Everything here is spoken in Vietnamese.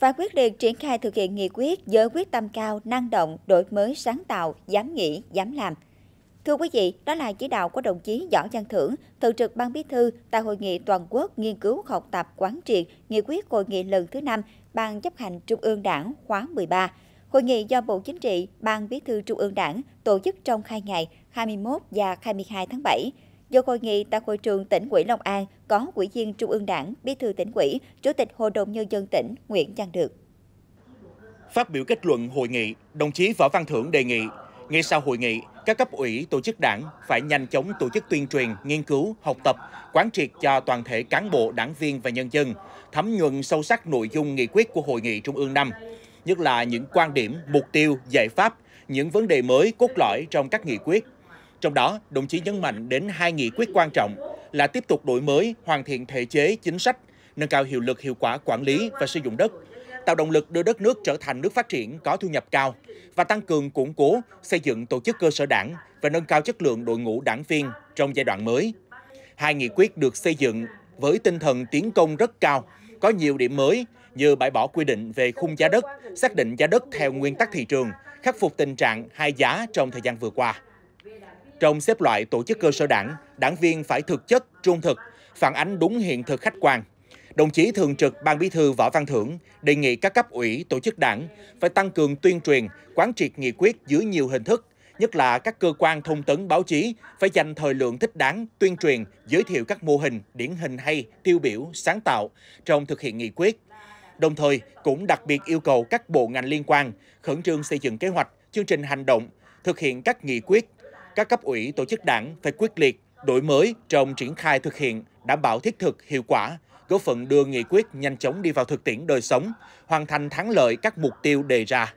và quyết liệt triển khai thực hiện nghị quyết với quyết tâm cao, năng động, đổi mới, sáng tạo, dám nghĩ, dám làm. Thưa quý vị, đó là chỉ đạo của đồng chí Võ Văn Thưởng, Thường trực Ban Bí thư tại Hội nghị Toàn quốc nghiên cứu học tập quán triệt nghị quyết hội nghị lần thứ 5 Ban chấp hành Trung ương Đảng khóa 13. Hội nghị do Bộ Chính trị, Ban Bí thư Trung ương Đảng tổ chức trong 2 ngày 21 và 22 tháng 7 do hội nghị tại hội trường tỉnh ủy Long An có Ủy viên Trung ương Đảng, Bí thư tỉnh ủy, Chủ tịch Hội đồng nhân dân tỉnh Nguyễn Văn Được. Phát biểu kết luận hội nghị, đồng chí Võ Văn Thưởng đề nghị ngay sau hội nghị, các cấp ủy tổ chức đảng phải nhanh chóng tổ chức tuyên truyền, nghiên cứu, học tập, quán triệt cho toàn thể cán bộ, đảng viên và nhân dân, thấm nhuận sâu sắc nội dung nghị quyết của Hội nghị Trung ương năm, nhất là những quan điểm, mục tiêu, giải pháp, những vấn đề mới cốt lõi trong các nghị quyết trong đó, đồng chí nhấn mạnh đến hai nghị quyết quan trọng là tiếp tục đổi mới, hoàn thiện thể chế, chính sách, nâng cao hiệu lực hiệu quả quản lý và sử dụng đất, tạo động lực đưa đất nước trở thành nước phát triển có thu nhập cao và tăng cường củng cố, xây dựng tổ chức cơ sở đảng và nâng cao chất lượng đội ngũ đảng viên trong giai đoạn mới. Hai nghị quyết được xây dựng với tinh thần tiến công rất cao, có nhiều điểm mới như bãi bỏ quy định về khung giá đất, xác định giá đất theo nguyên tắc thị trường, khắc phục tình trạng hai giá trong thời gian vừa qua. Trong xếp loại tổ chức cơ sở đảng, đảng viên phải thực chất, trung thực, phản ánh đúng hiện thực khách quan. Đồng chí Thường trực Ban Bí thư Võ Văn Thưởng đề nghị các cấp ủy, tổ chức đảng phải tăng cường tuyên truyền, quán triệt nghị quyết dưới nhiều hình thức, nhất là các cơ quan thông tấn báo chí phải dành thời lượng thích đáng tuyên truyền, giới thiệu các mô hình, điển hình hay, tiêu biểu, sáng tạo trong thực hiện nghị quyết. Đồng thời cũng đặc biệt yêu cầu các bộ ngành liên quan khẩn trương xây dựng kế hoạch, chương trình hành động, thực hiện các nghị quyết, các cấp ủy tổ chức đảng phải quyết liệt, đổi mới trong triển khai thực hiện, đảm bảo thiết thực, hiệu quả, góp phần đưa nghị quyết nhanh chóng đi vào thực tiễn đời sống, hoàn thành thắng lợi các mục tiêu đề ra.